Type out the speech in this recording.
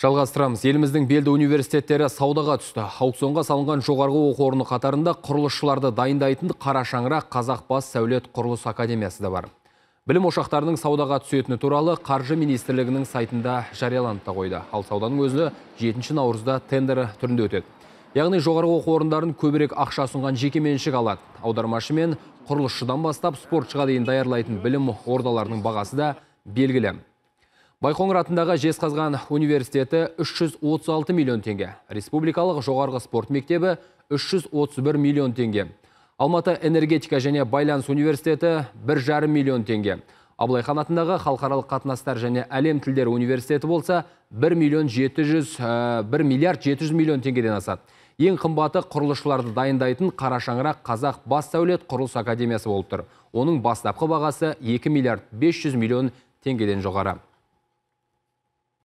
Жалғастырамыз. Еліміздің белді университеттері саудаға түсті. Аукционға салынған жоғарғы оқу орны қатарында құрылысшыларды дайындайтын қара шаңырақ бас сәулет құрылыс академиясы да бар. Білім ошақтарының саудаға түсетіні туралы қаржы министрлігінің сайтында жарияланып та қойды. Ал сауданың өзі 7 наурызда тендері түрінде өтеді. Яғни жоғарғы оқу орындарын көбірек ақша ұсынған жеке алады. Аудармашы мен құрылысшыдан бастап спортшыға дейін даярлайтын білім ордаларының бағасы да белгілі Байқоңыр атындағы Жезқазған университеті 336 миллион теңге. Республикалық жоғарғы спорт мектебі 331 миллион теңге. Алматы энергетика және байланыс университеті 1,5 миллион теңге. Абылайхан атындағы халықаралық қатынастар және әлем тілдері университеті болса 1 миллион 700 э, миллиард 700 миллион теңгеден асады. Ең қымбаты құрылышыларды дайындайтын Қарашаңырақ Қазақ Бас Сәулет Құрылыс Академиясы болып тұр. Оның бастапқы бағасы 2 миллиард 500 миллион теңгеден жоғары.